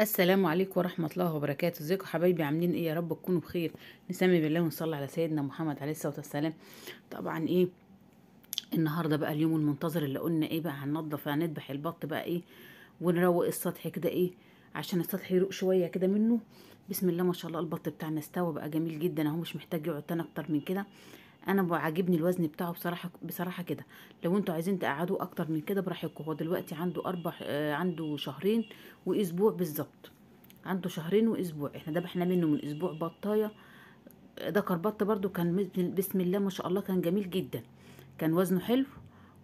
السلام عليكم ورحمة الله وبركاته ازيكم حبايبي عاملين ايه يا رب تكونوا بخير نسمي بالله ونصلي على سيدنا محمد عليه الصلاة والسلام طبعا ايه النهاردة بقى اليوم المنتظر اللي قلنا ايه بقى هننضف هندبح البط بقى ايه ونروق السطح كده ايه عشان السطح يروق شوية كده منه بسم الله ما شاء الله البط بتاعنا استوى بقى جميل جدا اهو مش محتاج يقعد تاني اكتر من كده انا عاجبني الوزن بتاعه بصراحه بصراحه كده لو انتوا عايزين تقعدوا اكتر من كده براحتكم هو دلوقتي عنده اربع آه عنده شهرين واسبوع بالظبط عنده شهرين واسبوع احنا دبحنا منه من اسبوع بطايه ده كربط برده كان بسم الله ما شاء الله كان جميل جدا كان وزنه حلو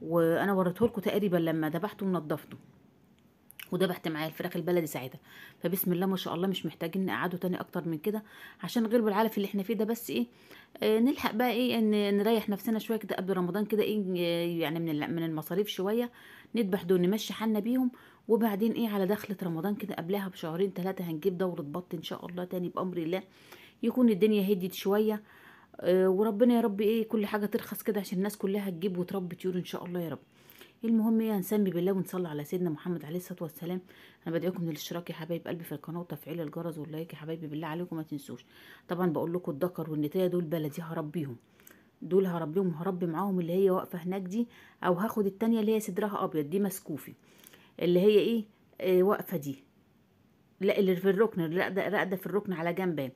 وانا وريته لكم تقريبا لما دبحته ونضفته ودبحت معايا الفراخ البلدي ساعتها فبسم الله ما شاء الله مش محتاجين نقعده تاني اكتر من كده عشان غير بالعلف اللي احنا فيه ده بس ايه آه، نلحق بقى ايه ان نريح نفسنا شويه كده قبل رمضان كده ايه يعني من من المصاريف شويه نذبح دول نمشي حالنا بيهم وبعدين ايه على دخلة رمضان كده قبلها بشهرين ثلاثة هنجيب دورة بط ان شاء الله تاني بأمر الله يكون الدنيا هديت شوية آه، وربنا يا رب ايه كل حاجة ترخص كده عشان الناس كلها تجيب وتربي طيور ان شاء الله يا رب المهم يا ايه، نسمي بالله ونصلي على سيدنا محمد عليه الصلاه والسلام انا بدعيكم للاشتراك يا حبايب قلبي في القناه وتفعيل الجرس واللايك يا حبايبي بالله عليكم ما تنسوش طبعا بقول لكم الدكر والنتايه دول بلدي هربيهم دول هربيهم هربي معاهم اللي هي واقفه هناك دي او هاخد التانية اللي هي صدرها ابيض دي مسكوفي اللي هي ايه إيه واقفه دي لا اللي في الركن الرقده في الركن على جنبها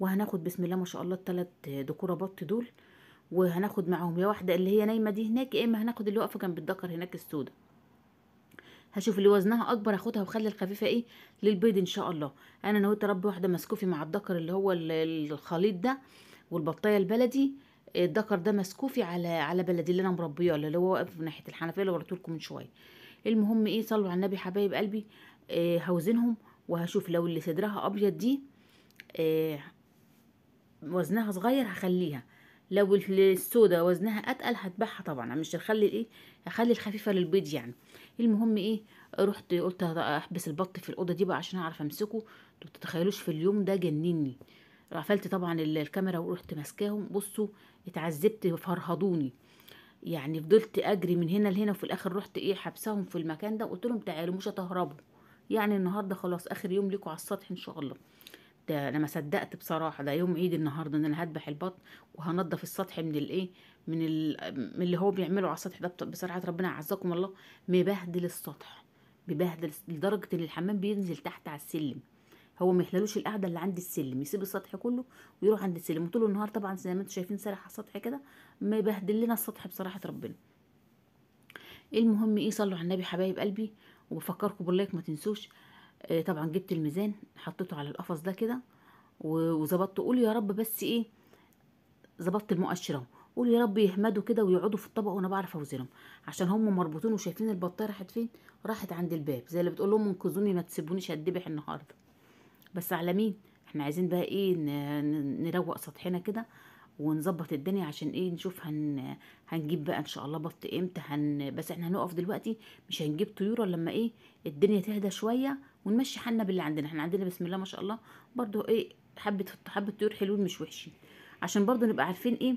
وهناخد بسم الله ما شاء الله الثلاث ذكوره بط دول وهناخد معاهم يا واحده اللي هي نايمه دي هناك يا اما هناخد اللي واقفه جنب الدكر هناك السودا هشوف اللي وزنها اكبر هاخدها واخلي الخفيفه ايه للبيض ان شاء الله انا نويت اربي واحده مسكوفي مع الدكر اللي هو الخليط ده والبطايه البلدي الدكر ده مسكوفي على على بلدي اللي انا مربياه اللي هو واقف من ناحيه الحنفيه اللي وريته لكم من شويه المهم ايه صلوا على النبي حبايب قلبي إيه هوزنهم وهشوف لو اللي صدرها ابيض دي إيه وزنها صغير هخليها لو السودا وزنها اتقل هتبعها طبعا مش هخلي الايه هخلي الخفيفه للبيض يعني المهم ايه رحت قلت احبس البط في الاوضه دي بقى عشان اعرف امسكه انتوا تتخيلوش في اليوم ده جنني قفلت طبعا الكاميرا ورحت ماسكاهم بصوا اتعذبت فرهضوني يعني فضلت اجري من هنا لهنا وفي الاخر رحت ايه حبسهم في المكان ده وقلت لهم تعالوا مش هتهربوا يعني النهارده خلاص اخر يوم لكم على السطح ان شاء الله ده انا ما صدقت بصراحه ده يوم عيد النهارده ان انا هذبح البط وهنضف السطح من الايه من, من اللي هو بيعمله على السطح ده بصراحه ربنا عزكم الله مبهدل السطح ببهدل لدرجه ان الحمام بينزل تحت على السلم هو ما يحللوش القعده اللي عند السلم يسيب السطح كله ويروح عند السلم وطول النهار طبعا زي ما انتم شايفين سرح على السطح كده ما يبهدل لنا السطح بصراحه ربنا المهم ايه صلوا على النبي حبايب قلبي وبفكركم باللايك ما تنسوش آه، طبعا جبت الميزان حطيته على القفص ده كده وظبطته قول يا رب بس ايه ظبطت المؤشره قول يا رب يهمدوا كده ويقعدوا في الطبق وانا بعرف اوزنهم عشان هم مربوطين وشايفين البطايه راحت فين راحت عند الباب زي اللي بتقول لهم انقذوني ما تسيبونيش هتدبح إيه النهارده بس على مين احنا عايزين بقى ايه نروق سطحنا كده ونظبط الدنيا عشان ايه نشوف هن هنجيب بقى ان شاء الله بط امتى هن بس احنا هنقف دلوقتي مش هنجيب طيور لما ايه الدنيا تهدى شويه ونمشي حالنا باللي عندنا احنا عندنا بسم الله ما شاء الله برده ايه حبه حبه طيور حلوين مش وحشين عشان برده نبقى عارفين ايه,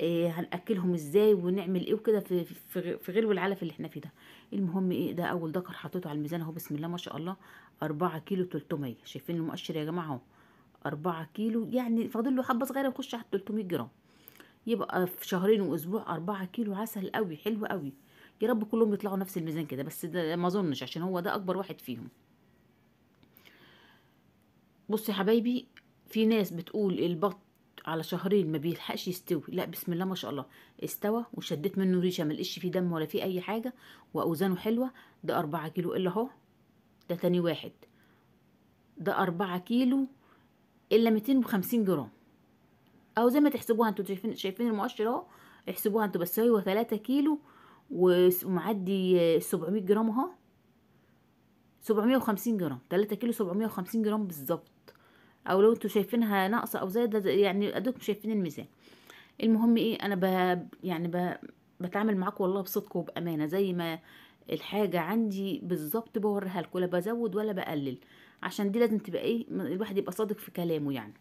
إيه هنأكلهم ازاي ونعمل ايه وكده في في, في غلو العلف اللي احنا فيه ده المهم ايه ده اول دكر حطيته على الميزان اهو بسم الله ما شاء الله أربعة كيلو تلتمية شايفين المؤشر يا جماعه اهو أربعة كيلو يعني فاضل له حبة صغيرة يخش على 300 جرام يبقى في شهرين وأسبوع أربعة كيلو عسل قوي حلو قوي يا رب كلهم يطلعوا نفس الميزان كده بس ده ما أظنش عشان هو ده أكبر واحد فيهم بصي يا حبايبي في ناس بتقول البط على شهرين ما بيلحقش يستوي لا بسم الله ما شاء الله استوى وشديت منه ريشه ملقش فيه دم ولا فيه اي حاجه واوزانه حلوه ده أربعة كيلو الا اهو ده تاني واحد ده أربعة كيلو الا 250 جرام او زي ما تحسبوها انتوا شايفين شايفين المؤشر اهو احسبوها انتوا بس هو 3 كيلو ومعدي 700 جرام اهو 750 جرام 3 كيلو 750 جرام بالظبط او لو انتوا شايفينها ناقصه او زايده يعني ادوكم شايفين الميزان المهم ايه انا ب... يعني ب... بتعامل معاكم والله بصدق وبامانه زي ما الحاجه عندي بالظبط بوريها لكم لا بزود ولا بقلل عشان دي لازم تبقى ايه الواحد يبقى صادق في كلامه يعني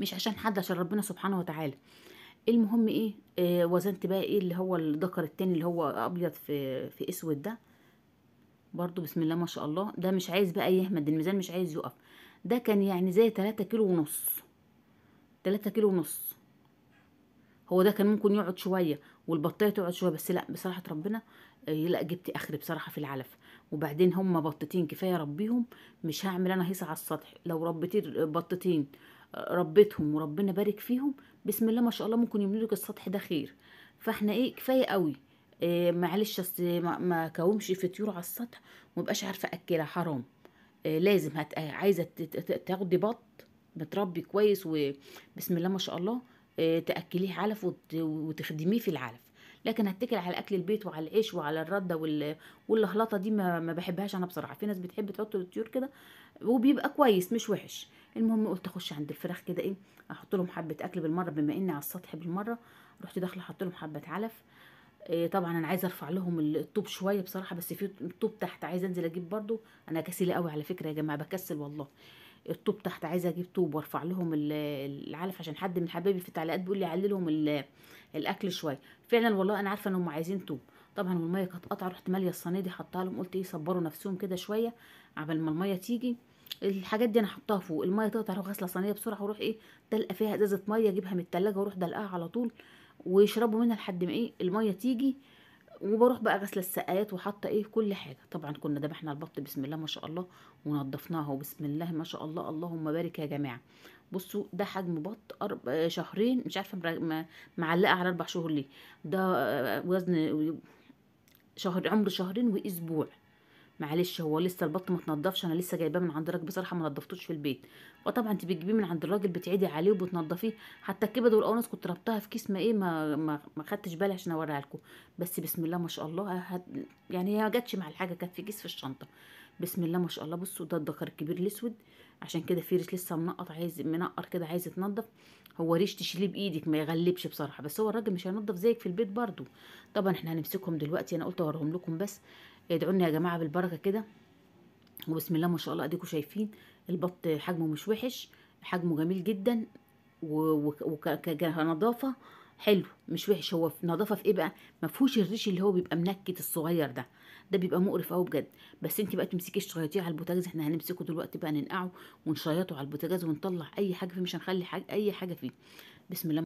مش عشان حد عشان ربنا سبحانه وتعالى المهم ايه آه وزنت بقى ايه اللي هو الذكر التاني اللي هو ابيض في في اسود ده برضو بسم الله ما شاء الله ده مش عايز بقى يهمد الميزان مش عايز يقف ده كان يعني زي تلاتة كيلو ونص تلاتة كيلو ونص هو ده كان ممكن يقعد شويه والبطايه تقعد شويه بس لا بصراحه ربنا آه، لا جبت اخر بصراحه في العلف وبعدين هم بطتين كفايه ربيهم مش هعمل انا هيصه على السطح لو ربيت بطتين آه، ربيتهم وربنا بارك فيهم بسم الله ما شاء الله ممكن يملوا لك السطح ده خير فاحنا ايه كفايه قوي إيه معلش اصل ما, ما كومش في طيور على السطح ومبقاش عارفه اكلها حرام إيه لازم هت... آه، عايزه تاخدي بط متربي كويس وبسم الله ما شاء الله إيه تاكليه علف وت... وتخدميه في العلف لكن هتكل على اكل البيت وعلى العيش وعلى الرده واللهلطه دي ما, ما بحبهاش انا بصراحه في ناس بتحب تحط الطيور كده وبيبقى كويس مش وحش المهم قلت اخش عند الفراخ كده ايه احط لهم حبه اكل بالمره بما اني على السطح بالمره رحت داخله حط لهم حبه علف إيه، طبعا انا عايزه ارفع لهم الطوب شويه بصراحه بس في طوب تحت عايزه انزل اجيب برده انا كسيله قوي على فكره يا جماعه بكسل والله الطوب تحت عايزه اجيب طوب وارفع لهم العلف عشان حد من حبايبي في التعليقات بيقول لي عللهم الاكل شويه فعلا والله انا عارفه ان هم عايزين توم طبعا والميه كانت قطعه رحت ماليه الصينيه دي حطها لهم قلت ايه صبروا نفسهم كده شويه عبال ما الميه تيجي الحاجات دي انا حطها فوق الميه تقطع اروح غاسله صينيه بسرعه واروح ايه دلقه فيها ازازه ميه اجيبها من التلاجة واروح دلقاها على طول ويشربوا منها لحد ما ايه الميه تيجي وبروح بقى غسله السقايات وحاطه ايه كل حاجه طبعا كنا ذبحنا البط بسم الله ما شاء الله ونضفناها وبسم الله ما شاء الله اللهم بارك يا جماعه بصوا ده حجم بط أرب... شهرين مش عارفه معلقه على اربع شهور ليه ده آه، وزن شهر عمر شهرين واسبوع معلش هو لسه البط ما تنضفش انا لسه جايباه من عند الراجل بصراحه ما نضفتوش في البيت وطبعا انت بتجيبيه من عند الراجل بتعيدي عليه وبتنضفيه حتى الكبد والقوانص كنت ربطتها في كيس ما ايه ما ما, ما خدتش بالي عشان اوريها لكم بس بسم الله ما شاء الله هت... يعني هي ما جاتش مع الحاجه كانت في كيس في الشنطه بسم الله ما شاء الله بصوا ده الدكر الكبير الاسود عشان كده في ريش لسه منقط عايز منقر كده عايز يتنضف هو ريش تشيليه بايدك ما يغلبش بصراحه بس هو الراجل مش هينضف زيك في البيت برضو طبعا احنا هنمسكهم دلوقتي انا قلت اوريهم لكم بس ادعوا لنا يا جماعه بالبركه كده وبسم الله ما شاء الله اديكم شايفين البط حجمه مش وحش حجمه جميل جدا وكنظافه حلو مش وحش هو نظافه في ايه بقى ما فيهوش الريش اللي هو بيبقى منكت الصغير ده ده بيبقى مقرف قوي بجد بس انت بقى تمسكي الشياطير على البوتاجاز احنا هنمسكه دلوقتي بقى ننقعه ونشيطه على البوتاجاز ونطلع اي حاجه فيه مش هنخلي حاجة اي حاجه فيه بسم الله